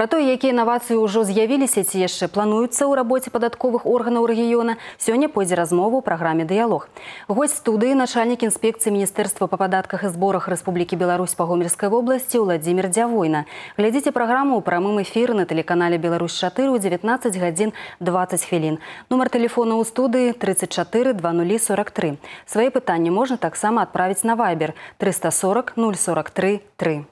Пра тое, якія інавацыі ўжо з'явіліся ці яшчэ плануюцца ў рабоце падатковых органаў рэгіёна, сёння пойдзе размову ў праграме дыялог. Госць студыі начальнік інспекцыі міністэрства па падатках і зборах Рэспублікі Беларусь па гомельскай вобласці Владзімир Дзявойна. Глязіце праграму ў прамым эфіры на тэлеканале Беларусь 4 у 19 гадзін 20 хвілін. Нумар тэлефона ў студыі 34 2043. Свае пытанні можна таксама адправіць на вайбер 340 043 3.